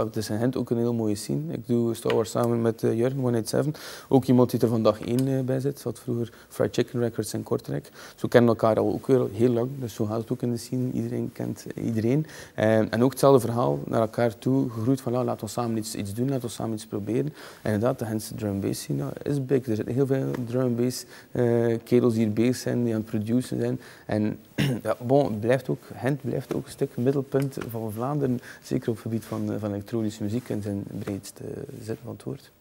het is in Gent ook een heel mooie scene. Ik doe Star Wars samen met eh, Jurgen, 187. Seven. Ook iemand die er vandaag één eh, bij zit. Zat vroeger Fried Chicken Records en Kortrijk. Zo kennen elkaar al ook heel, heel lang. Dus zo gaat het ook in de scene. Iedereen kent eh, iedereen. Ehm, en ook hetzelfde verhaal naar elkaar toe. Gegroeid van ja, ah, laten we samen iets, iets doen, laten we samen iets proberen. En inderdaad, de Gentse drum scene is big. Er zitten heel veel drum bass kerels die bezig zijn, die aan het produceren zijn. En ja, bon, blijft ook, Gent blijft ook een stuk middelpunt van Vlaanderen. Zeker op het gebied van, van elektronische muziek in zijn breedste zet van het woord.